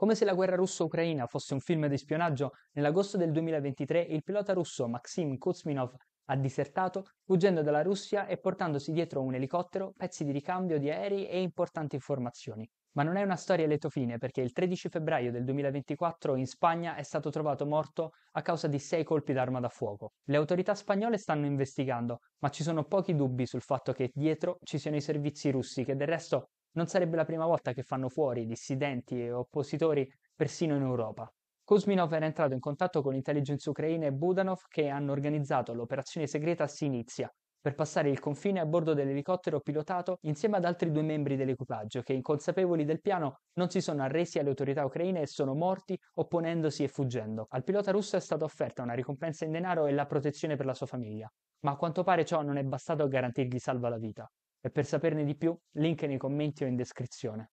Come se la guerra russo-ucraina fosse un film di spionaggio, nell'agosto del 2023 il pilota russo Maxim Kuzminov ha disertato, fuggendo dalla Russia e portandosi dietro un elicottero, pezzi di ricambio di aerei e importanti informazioni. Ma non è una storia a lieto fine perché il 13 febbraio del 2024 in Spagna è stato trovato morto a causa di sei colpi d'arma da fuoco. Le autorità spagnole stanno investigando, ma ci sono pochi dubbi sul fatto che dietro ci siano i servizi russi che del resto non sarebbe la prima volta che fanno fuori dissidenti e oppositori persino in Europa. Kosminov era entrato in contatto con l'intelligence ucraina e Budanov che hanno organizzato l'operazione segreta Sinizia per passare il confine a bordo dell'elicottero pilotato insieme ad altri due membri dell'equipaggio che, inconsapevoli del piano, non si sono arresi alle autorità ucraine e sono morti opponendosi e fuggendo. Al pilota russo è stata offerta una ricompensa in denaro e la protezione per la sua famiglia, ma a quanto pare ciò non è bastato a garantirgli salva la vita. E per saperne di più, link nei commenti o in descrizione.